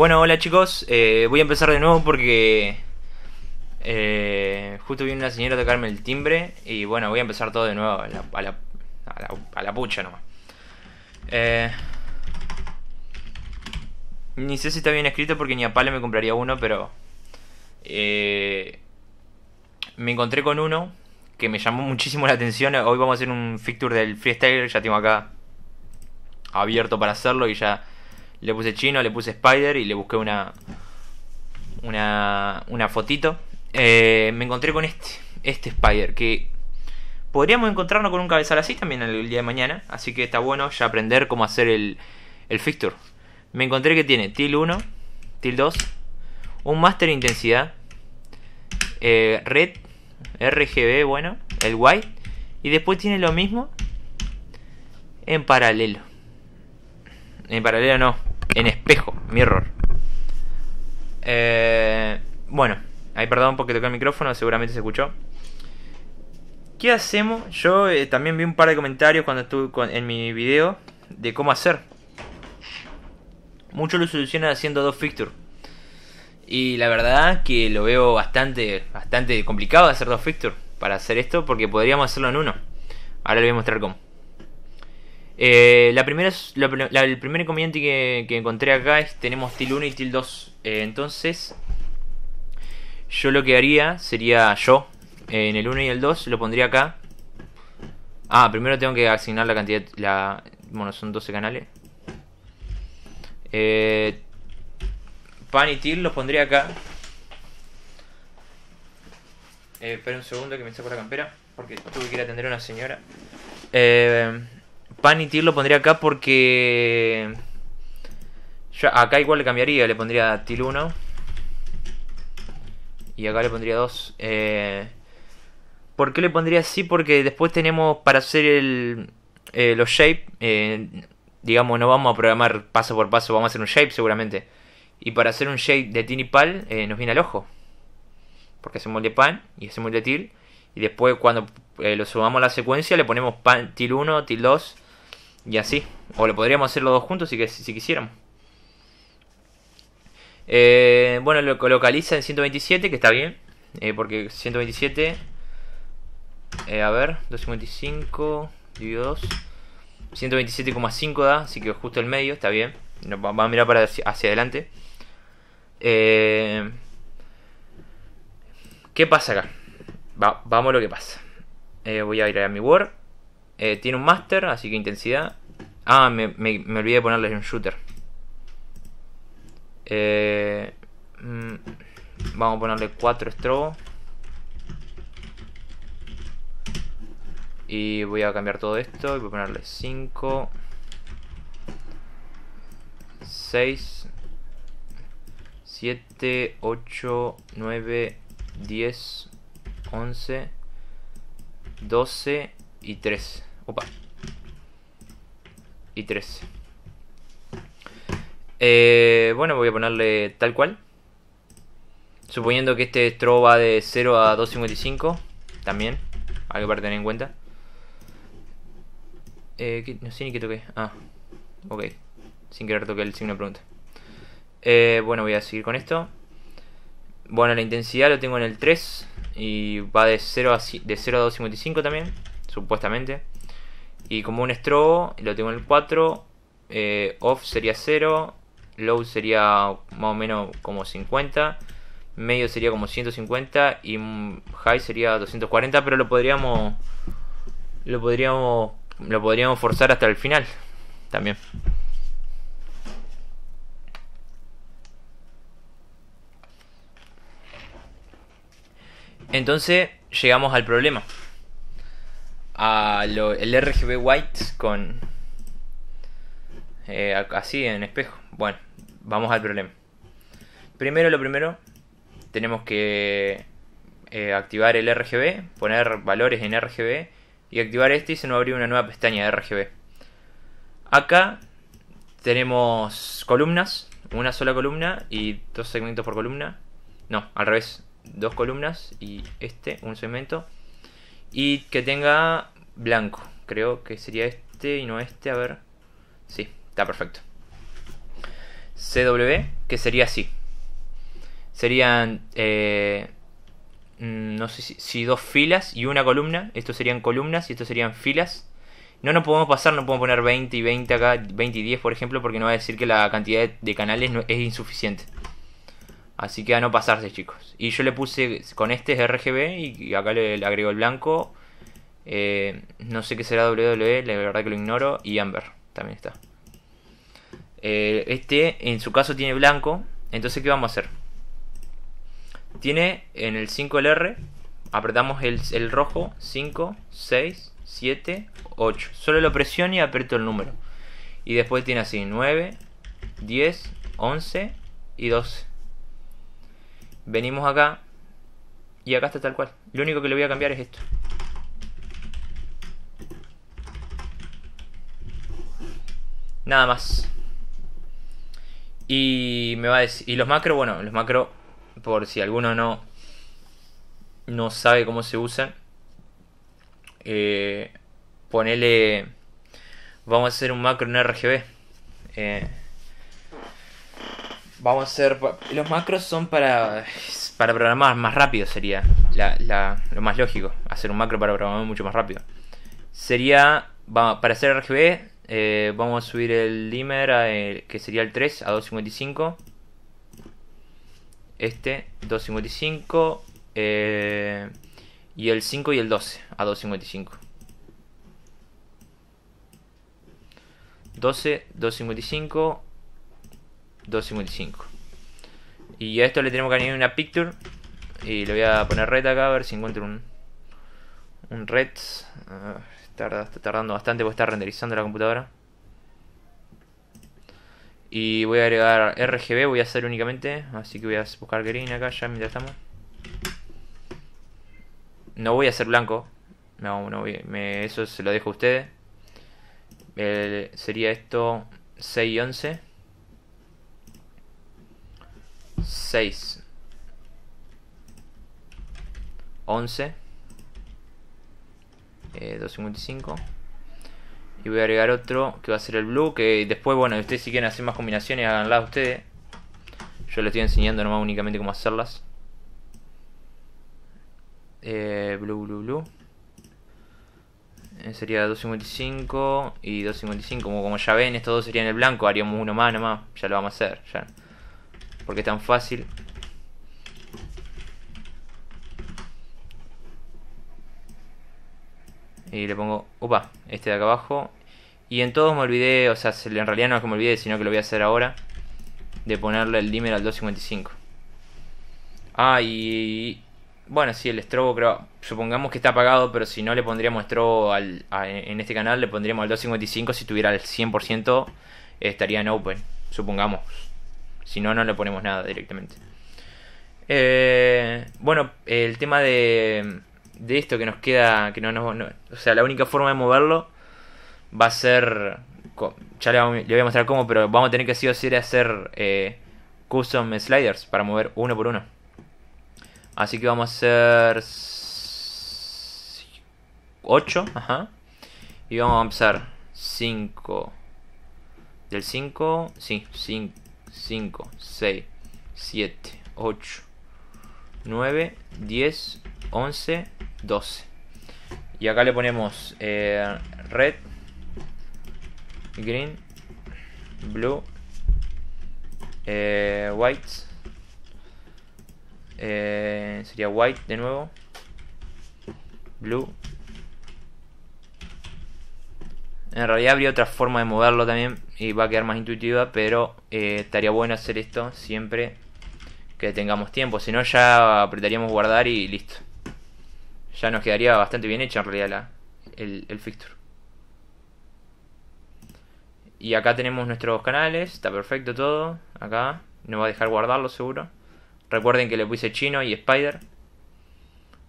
Bueno, hola chicos, eh, voy a empezar de nuevo porque eh, justo vino una señora a tocarme el timbre y bueno, voy a empezar todo de nuevo a la, a pucha nomás. Eh, ni sé si está bien escrito porque ni a pala me compraría uno, pero eh, me encontré con uno que me llamó muchísimo la atención. Hoy vamos a hacer un fixture del freestyle, ya tengo acá abierto para hacerlo y ya le puse chino, le puse Spider y le busqué una, una, una fotito. Eh, me encontré con este, este Spider, que podríamos encontrarnos con un cabezal así también el día de mañana. Así que está bueno ya aprender cómo hacer el, el fixture. Me encontré que tiene til 1, til 2, un master intensidad, eh, red, RGB, bueno, el white. Y después tiene lo mismo en paralelo. En paralelo no, en espejo, mi error. Eh, bueno, ahí perdón porque toqué el micrófono, seguramente se escuchó. ¿Qué hacemos? Yo eh, también vi un par de comentarios cuando estuve en mi video de cómo hacer. Muchos lo solucionan haciendo dos fixtures. Y la verdad que lo veo bastante, bastante complicado hacer dos fixtures para hacer esto porque podríamos hacerlo en uno. Ahora les voy a mostrar cómo. Eh, la primera, el primer inconveniente que, encontré acá es tenemos til 1 y til 2. Eh, entonces, yo lo que haría sería yo, eh, en el 1 y el 2, lo pondría acá. Ah, primero tengo que asignar la cantidad, la, bueno, son 12 canales. pan y til los pondría acá. espera un segundo que me saco la campera, porque tuve que ir a atender a una señora. Eh... Pan y TIL lo pondría acá porque... acá igual le cambiaría, le pondría til 1. Y acá le pondría 2. Eh, ¿Por qué le pondría así? Porque después tenemos para hacer el, eh, los shape. Eh, digamos, no vamos a programar paso por paso, vamos a hacer un shape seguramente. Y para hacer un shape de tin y pal nos viene al ojo. Porque hacemos de pan y hacemos el de til. Y después cuando lo sumamos a la secuencia le ponemos pan, til 1, til 2 y así. O lo podríamos hacer los dos juntos si, quisiéramos. Eh, bueno, lo localiza en 127, que está bien. Eh, porque 127... Eh, a ver, 255 127,5 da, así que justo el medio, está bien. Vamos a mirar para hacia, adelante. ¿Qué pasa acá? vamos a lo que pasa. voy a ir a mi Word. Eh, tiene un master, así que intensidad. Ah, me, olvidé de ponerle un shooter. Eh, mm, vamos a ponerle 4 strobo. Y voy a cambiar todo esto. Y voy a ponerle 5. 6. 7, 8, 9, 10, 11, 12 y 13. Y 3. Eh, bueno, voy a ponerle tal cual. Suponiendo que este Stro va de 0 a 2.55. También. Algo para tener en cuenta. Eh, no sé ni qué toqué. Ah, ok. Sin querer toqué el signo de pregunta. Eh, bueno, voy a seguir con esto. Bueno, la intensidad lo tengo en el 3. Y va de 0 de 0 a 2.55 también. Supuestamente. Y como un strobo, lo tengo en el 4. Eh, off sería 0. Low sería más o menos como 50. Medio sería como 150. Y high sería 240. Pero lo podríamos. Lo podríamos. Lo podríamos forzar hasta el final. También. Entonces llegamos al problema el RGB white con... Eh, así, en espejo. Bueno, vamos al problema. Primero, lo primero, tenemos que eh, activar el RGB, poner valores en RGB y activar este y se nos abrir una nueva pestaña de RGB. Acá tenemos columnas, una sola columna y dos segmentos por columna. No, al revés, dos columnas y este, un segmento. Y que tenga blanco. Creo que sería este y no este. A ver. Sí, está perfecto. CW, que sería así. Serían... Eh, mm, no sé si, dos filas y una columna. Estos serían columnas y estos serían filas. No nos podemos pasar, no podemos poner 20 y 20 acá, 20 y 10 por ejemplo, porque nos va a decir que la cantidad de, canales no, es insuficiente. Así que a no pasarse chicos. Y yo le puse con este RGB y acá le, le agrego el blanco eh, no sé qué será WWE, la verdad que lo ignoro. Y Amber también está. Eh, este, en su caso, tiene blanco. Entonces, ¿qué vamos a hacer? Tiene en el 5 el R. Apretamos el, el rojo. 5, 6, 7, 8. Solo lo presiono y aprieto el número. Y después tiene así 9, 10, 11 y 12. Venimos acá. Y acá está tal cual. Lo único que le voy a cambiar es esto. Nada más. Y me va a decir, y los macros, bueno, los macros, por si alguno no, no sabe cómo se usan, eh, ponele, vamos a hacer un macro en RGB. Eh, vamos a hacer, los macros son para, para programar más rápido, sería lo más lógico, hacer un macro para programar mucho más rápido. Sería, para hacer RGB, eh, vamos a subir el dimmer eh, que sería el 3 a 255. Este 255 eh, y el 5 y el 12 a 255. 12, 255, 255. Y a esto le tenemos que añadir una picture. Y le voy a poner red acá a ver si encuentro un, un red está tardando bastante porque está renderizando la computadora. Y voy a agregar RGB, voy a hacer únicamente. Así que voy a buscar green acá ya mientras estamos. No voy a hacer blanco. No, no eso se lo dejo a ustedes. sería esto 6 y 11. 6. 11. 255 eh, y voy a agregar otro que va a ser el blue que después bueno ustedes si quieren hacer más combinaciones háganlas ustedes yo les estoy enseñando nomás únicamente cómo hacerlas eh, blue blue blue eh, sería 255 y 255 como, como ya ven estos dos serían el blanco haríamos uno más nomás ya lo vamos a hacer ya porque es tan fácil y le pongo, upa este de acá abajo. Y en todos me olvidé, o sea, en realidad no es que me olvidé, sino que lo voy a hacer ahora, de ponerle el dimmer al 255. Ah, y... Bueno, sí, el strobo creo... Supongamos que está apagado, pero si no le pondríamos strobo al, en este canal, le pondríamos al 255. Si tuviera el 100% estaría en open, supongamos. Si no, no le ponemos nada directamente. Eh, bueno, el tema de de esto que nos queda, que no nos... o sea, la única forma de moverlo va a ser... Ya le voy a mostrar cómo, pero vamos a tener que hacer eh, custom sliders para mover uno por uno. Así que vamos a hacer 8, ajá. Y vamos a empezar 5 del 5, sí, 5, 6, 7, 8, 9, 10, 11, 12. Y acá le ponemos eh, red, green, blue, eh, white. Eh, sería white de nuevo. Blue. En realidad habría otra forma de moverlo también y va a quedar más intuitiva, pero estaría bueno hacer esto siempre que tengamos tiempo. Si no ya apretaríamos guardar y listo ya nos quedaría bastante bien hecha en realidad el, el fixture. Y acá tenemos nuestros canales, está perfecto todo. Acá, no va a dejar guardarlo seguro. Recuerden que le puse chino y spider.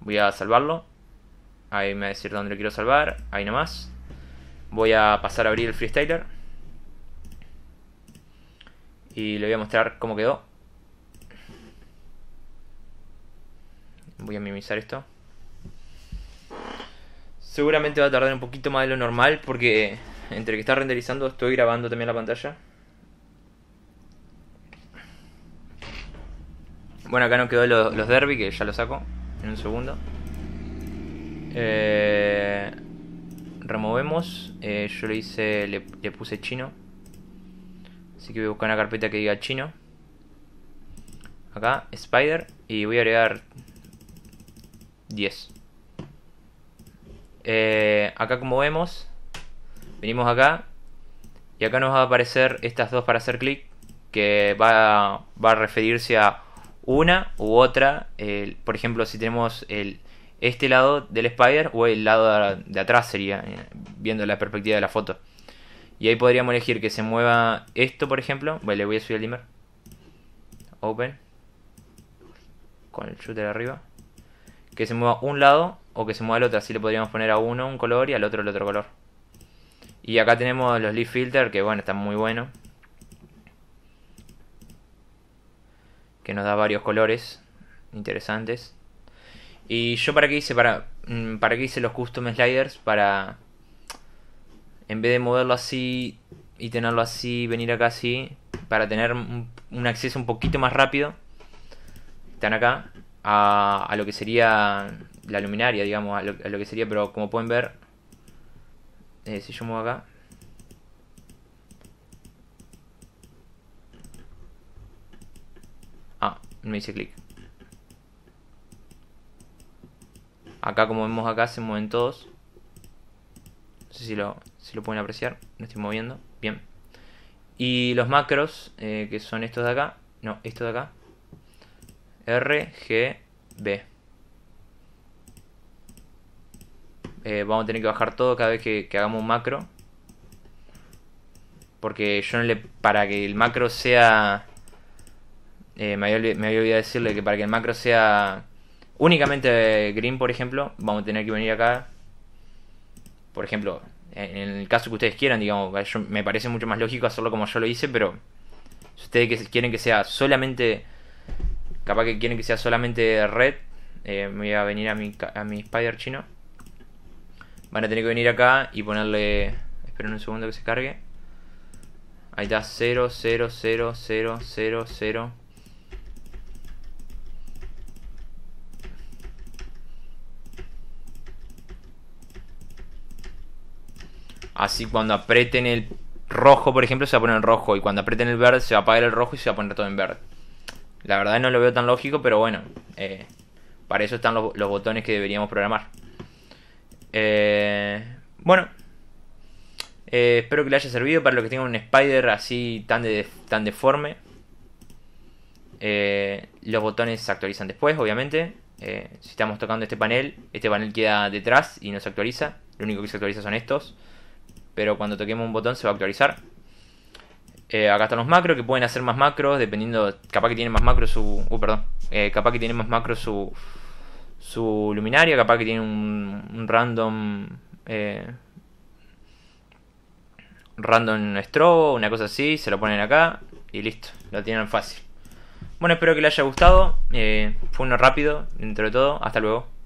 Voy a salvarlo. Ahí me va a decir dónde lo quiero salvar. Ahí nomás. Voy a pasar a abrir el freestyler. Y le voy a mostrar cómo quedó. Voy a minimizar esto. Seguramente va a tardar un poquito más de lo normal porque entre que está renderizando estoy grabando también la pantalla. Bueno, acá no quedó los, los derby que ya lo saco en un segundo. Eh, removemos. Eh, yo le hice. Le, le, puse chino. Así que voy a buscar una carpeta que diga chino. Acá, Spider. Y voy a agregar 10. Eh, acá como vemos, venimos acá y acá nos va a aparecer estas dos para hacer clic que va a, referirse a una u otra. por ejemplo, si tenemos el, este lado del spider o el lado de, atrás sería, eh, viendo la perspectiva de la foto. Y ahí podríamos elegir que se mueva esto, por ejemplo. Vale, le voy a subir el dimmer. Open. Con el shooter arriba. Que se mueva un lado o que se mueva el otro. Así le podríamos poner a uno un color y al otro el otro color. Y acá tenemos los leaf filter que bueno, están muy buenos. Que nos da varios colores interesantes. Y yo para qué hice para mm, para qué hice los custom sliders para en vez de moverlo así y tenerlo así, venir acá así para tener un, acceso un poquito más rápido. Están acá a, a lo que sería la luminaria, digamos, a lo, que sería, pero como pueden ver, si yo muevo acá, ah, me hice clic. Acá como vemos acá se mueven todos. No sé si lo, si lo pueden apreciar. No estoy moviendo. Bien. Y los macros, eh, que son estos de acá. No, estos de acá. R, G, B. Eh, vamos a tener que bajar todo cada vez que, hagamos un macro. Porque yo no le. Para que el macro sea. Eh, me, había, olvidado decirle que para que el macro sea únicamente green, por ejemplo, vamos a tener que venir acá. Por ejemplo, en el caso que ustedes quieran, digamos, me parece mucho más lógico hacerlo como yo lo hice, pero si ustedes quieren que sea solamente. Capaz que quieren que sea solamente red, eh, me voy a venir a mi, a mi spider chino. Van a tener que venir acá y ponerle... Esperen un segundo que se cargue. Ahí está, 0, 0, 0, 0, 0, 0. Así cuando aprieten el rojo, por ejemplo, se va a poner en rojo. Y cuando aprieten el verde, se va a apagar el rojo y se va a poner todo en verde. La verdad no lo veo tan lógico, pero bueno. Eh, para eso están los botones que deberíamos programar. Eh, bueno, eh, espero que le haya servido para lo que tenga un Spider así tan, de, tan deforme. Eh, los botones se actualizan después, obviamente. si estamos tocando este panel, este panel queda detrás y no se actualiza. Lo único que se actualiza son estos. Pero cuando toquemos un botón se va a actualizar. acá están los macros, que pueden hacer más macros, dependiendo. Capaz que tiene más macros su. Uh, perdón. capaz que tiene más macros su su luminaria, capaz que tiene un, random eh, random strobo, una cosa así, se lo ponen acá y listo, lo tienen fácil. Bueno, espero que les haya gustado, eh, fue uno rápido, dentro de todo, hasta luego.